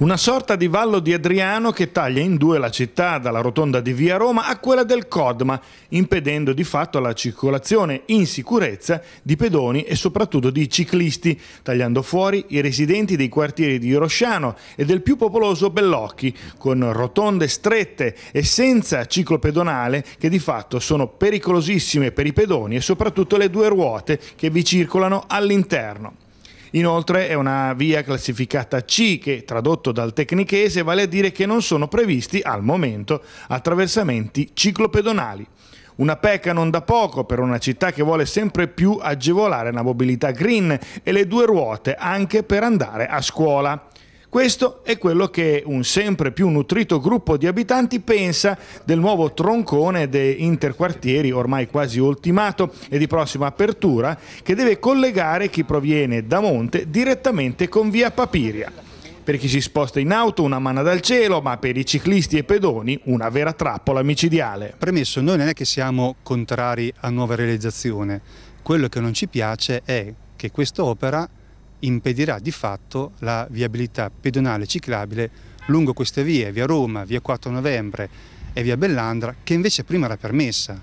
Una sorta di vallo di Adriano che taglia in due la città dalla rotonda di via Roma a quella del Codma, impedendo di fatto la circolazione in sicurezza di pedoni e soprattutto di ciclisti, tagliando fuori i residenti dei quartieri di Rosciano e del più popoloso Bellocchi, con rotonde strette e senza ciclo pedonale che di fatto sono pericolosissime per i pedoni e soprattutto le due ruote che vi circolano all'interno. Inoltre è una via classificata C che, tradotto dal tecnichese, vale a dire che non sono previsti al momento attraversamenti ciclopedonali. Una pecca non da poco per una città che vuole sempre più agevolare la mobilità green e le due ruote anche per andare a scuola. Questo è quello che un sempre più nutrito gruppo di abitanti pensa del nuovo troncone dei interquartieri ormai quasi ultimato e di prossima apertura che deve collegare chi proviene da Monte direttamente con via Papiria. Per chi si sposta in auto una manna dal cielo, ma per i ciclisti e pedoni una vera trappola micidiale. Premesso, noi non è che siamo contrari a nuova realizzazione, quello che non ci piace è che quest'opera impedirà di fatto la viabilità pedonale ciclabile lungo queste vie, via Roma, via 4 Novembre e via Bellandra, che invece prima era permessa.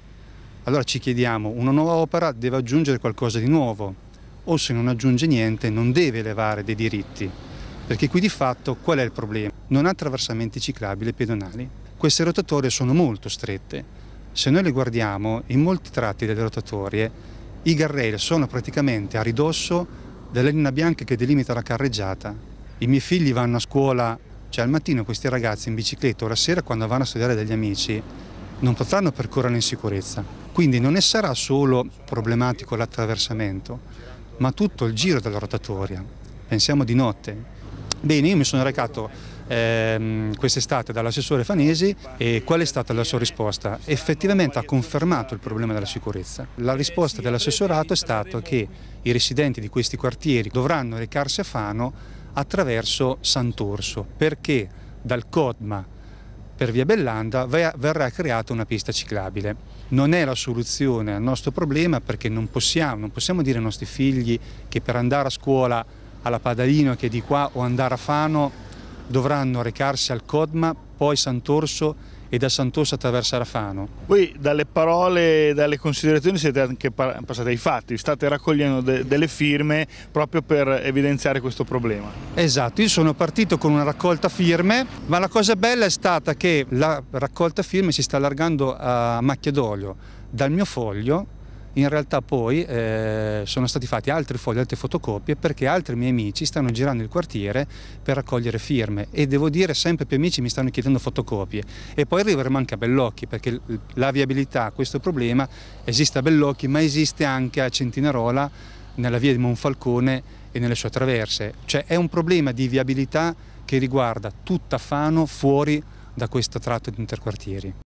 Allora ci chiediamo, una nuova opera deve aggiungere qualcosa di nuovo o se non aggiunge niente non deve elevare dei diritti, perché qui di fatto qual è il problema? Non ha attraversamenti ciclabili e pedonali. Queste rotatorie sono molto strette. Se noi le guardiamo, in molti tratti delle rotatorie i garrail sono praticamente a ridosso della linea bianca che delimita la carreggiata. I miei figli vanno a scuola, cioè al mattino questi ragazzi in bicicletta o la sera quando vanno a studiare degli amici non potranno percorrere in sicurezza. Quindi non ne sarà solo problematico l'attraversamento, ma tutto il giro della rotatoria. Pensiamo di notte. Bene, io mi sono recato ehm, quest'estate dall'assessore Fanesi e qual è stata la sua risposta? Effettivamente ha confermato il problema della sicurezza. La risposta dell'assessorato è stata che i residenti di questi quartieri dovranno recarsi a Fano attraverso Sant'Orso perché dal Codma per via Bellanda verrà creata una pista ciclabile. Non è la soluzione al nostro problema perché non possiamo, non possiamo dire ai nostri figli che per andare a scuola alla Padalino che è di qua o andare a Fano dovranno recarsi al Codma, poi Sant'Orso e da Sant'Orso attraverso Rafano. Voi dalle parole e dalle considerazioni siete anche passati ai fatti, state raccogliendo de delle firme proprio per evidenziare questo problema. Esatto, io sono partito con una raccolta firme, ma la cosa bella è stata che la raccolta firme si sta allargando a macchia d'olio. Dal mio foglio in realtà poi eh, sono stati fatti altri fogli, altre fotocopie perché altri miei amici stanno girando il quartiere per raccogliere firme e devo dire sempre più amici mi stanno chiedendo fotocopie e poi arriveremo anche a Bellocchi perché la viabilità, questo problema esiste a Bellocchi ma esiste anche a Centinarola nella via di Monfalcone e nelle sue traverse, cioè è un problema di viabilità che riguarda tutta Fano fuori da questo tratto di interquartieri.